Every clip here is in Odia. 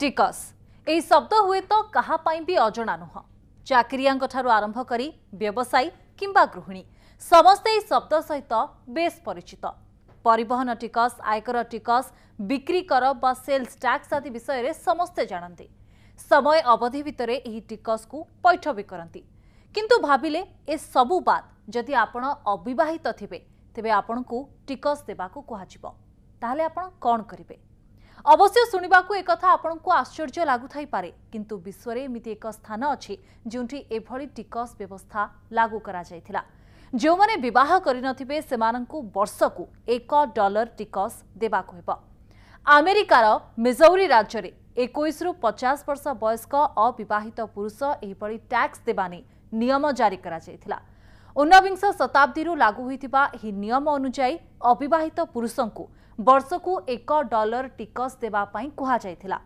ଟିକସ ଏହି ଶବ୍ଦ ହୁଏତ କାହା ପାଇଁ ବି ଅଜଣା ନୁହଁ ଚାକିରିଆଙ୍କଠାରୁ ଆରମ୍ଭ କରି ବ୍ୟବସାୟୀ କିମ୍ବା ଗୃହିଣୀ ସମସ୍ତେ ଏହି ଶବ୍ଦ ସହିତ ବେଶ୍ ପରିଚିତ ପରିବହନ ଟିକସ ଆୟକର ଟିକସ ବିକ୍ରି କର ବା ସେଲ୍ସ ଟ୍ୟାକ୍ସ ଆଦି ବିଷୟରେ ସମସ୍ତେ ଜାଣନ୍ତି ସମୟ ଅବଧି ଭିତରେ ଏହି ଟିକସକୁ ପୈଠ ବି କରନ୍ତି କିନ୍ତୁ ଭାବିଲେ ଏସବୁ ବାଦ୍ ଯଦି ଆପଣ ଅବିବାହିତ ଥିବେ ତେବେ ଆପଣଙ୍କୁ ଟିକସ ଦେବାକୁ କୁହାଯିବ ତାହେଲେ ଆପଣ କ'ଣ କରିବେ ଅବଶ୍ୟ ଶୁଣିବାକୁ ଏକଥା ଆପଣଙ୍କୁ ଆଶ୍ଚର୍ଯ୍ୟ ଲାଗୁଥାଇପାରେ କିନ୍ତୁ ବିଶ୍ୱରେ ଏମିତି ଏକ ସ୍ଥାନ ଅଛି ଯେଉଁଠି ଏଭଳି ଟିକସ ବ୍ୟବସ୍ଥା ଲାଗୁ କରାଯାଇଥିଲା ଯେଉଁମାନେ ବିବାହ କରିନଥିବେ ସେମାନଙ୍କୁ ବର୍ଷକୁ ଏକ ଡଲର ଟିକସ ଦେବାକୁ ହେବ ଆମେରିକାର ମିଜୌରୀ ରାଜ୍ୟରେ ଏକୋଇଶରୁ ପଚାଶ ବର୍ଷ ବୟସ୍କ ଅବିବାହିତ ପୁରୁଷ ଏହିଭଳି ଟ୍ୟାକ୍ସ ଦେବା ନେଇ ନିୟମ ଜାରି କରାଯାଇଥିଲା ଉନବିଂଶ ଶତାବ୍ଦୀରୁ ଲାଗୁ ହୋଇଥିବା ଏହି ନିୟମ ଅନୁଯାୟୀ ଅବିବାହିତ ପୁରୁଷଙ୍କୁ ବର୍ଷକୁ ଏକ ଡଲର ଟିକସ ଦେବା ପାଇଁ କୁହାଯାଇଥିଲା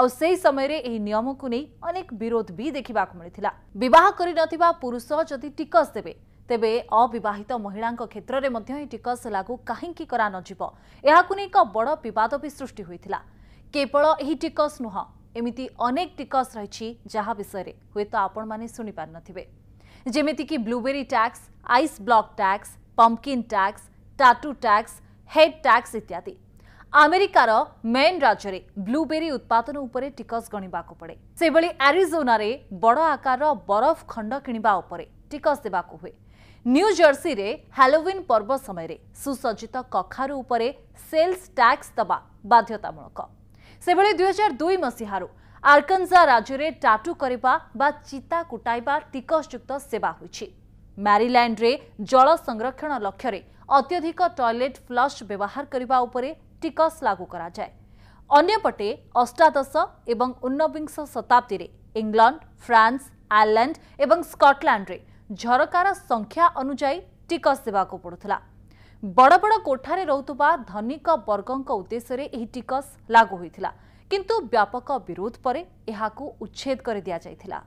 ଆଉ ସେହି ସମୟରେ ଏହି ନିୟମକୁ ନେଇ ଅନେକ ବିରୋଧ ବି ଦେଖିବାକୁ ମିଳିଥିଲା ବିବାହ କରିନଥିବା ପୁରୁଷ ଯଦି ଟିକସ ଦେବେ ତେବେ ଅବିବାହିତ ମହିଳାଙ୍କ କ୍ଷେତ୍ରରେ ମଧ୍ୟ ଏହି ଟିକସ ଲାଗୁ କାହିଁକି କରାନଯିବ ଏହାକୁ ନେଇ ଏକ ବଡ଼ ବିବାଦ ବି ସୃଷ୍ଟି ହୋଇଥିଲା କେବଳ ଏହି ଟିକସ ନୁହଁ ଏମିତି ଅନେକ ଟିକସ ରହିଛି ଯାହା ବିଷୟରେ ହୁଏତ ଆପଣମାନେ ଶୁଣିପାରିନଥିବେ जमीक blueberry tax ice block tax pumpkin tax tattoo tax head tax इत्यादि आमेरिकार मेन राज्य में ब्लूबेरी उत्पादन उपर टिकस गणवाक पड़े से आरिजोन बड़ आकार बरफ खंड कि टिकस देवाक हुए न्यूजर्सी हालोविन पर्व समय सुसज्जित कखारू सेल्स टैक्स दवा बाध्यतामूलक से दुई हजार दुई मसीह ଆର୍କନ୍ଜା ରାଜ୍ୟରେ ଟାଟୁ କରିବା ବା ଚିତା କୁଟାଇବା ଟିକସଯୁକ୍ତ ସେବା ହୋଇଛି ମ୍ୟାରିଲାଣ୍ଡରେ ଜଳ ସଂରକ୍ଷଣ ଲକ୍ଷ୍ୟରେ ଅତ୍ୟଧିକ ଟଏଲେଟ୍ ଫ୍ଲସ୍ ବ୍ୟବହାର କରିବା ଉପରେ ଟିକସ ଲାଗୁ କରାଯାଏ ଅନ୍ୟପଟେ ଅଷ୍ଟାଦଶ ଏବଂ ଉନବିଂଶ ଶତାବ୍ଦୀରେ ଇଂଲଣ୍ଡ ଫ୍ରାନ୍ସ ଆୟାର୍ଲାଣ୍ଡ ଏବଂ ସ୍କଟଲାଣ୍ଡରେ ଝରକାର ସଂଖ୍ୟା ଅନୁଯାୟୀ ଟିକସ ଦେବାକୁ ପଡ଼ୁଥିଲା ବଡ଼ ବଡ଼ କୋଠାରେ ରହୁଥିବା ଧନିକ ବର୍ଗଙ୍କ ଉଦ୍ଦେଶ୍ୟରେ ଏହି ଟିକସ ଲାଗୁ ହୋଇଥିଲା किंतु व्यापक विरोध पर उच्छेद कर दिया जाता